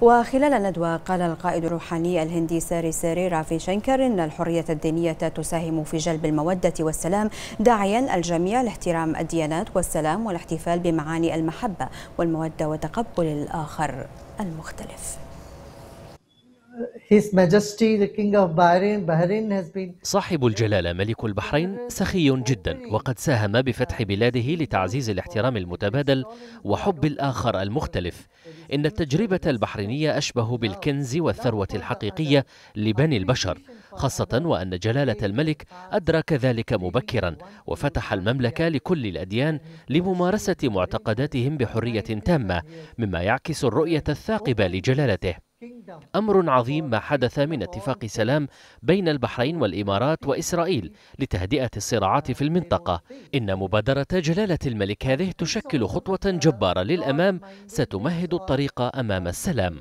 وخلال الندوة قال القائد الروحاني الهندي ساري ساري رافي شنكر إن الحرية الدينية تساهم في جلب المودة والسلام داعيا الجميع لاحترام الديانات والسلام والاحتفال بمعاني المحبة والمودة وتقبل الآخر المختلف صاحب الجلالة ملك البحرين سخي جدا وقد ساهم بفتح بلاده لتعزيز الاحترام المتبادل وحب الآخر المختلف إن التجربة البحرينية أشبه بالكنز والثروة الحقيقية لبني البشر خاصة وأن جلالة الملك أدرك ذلك مبكرا وفتح المملكة لكل الأديان لممارسة معتقداتهم بحرية تامة مما يعكس الرؤية الثاقبة لجلالته أمر عظيم ما حدث من اتفاق سلام بين البحرين والإمارات وإسرائيل لتهدئة الصراعات في المنطقة إن مبادرة جلالة الملك هذه تشكل خطوة جبارة للأمام ستمهد الطريق أمام السلام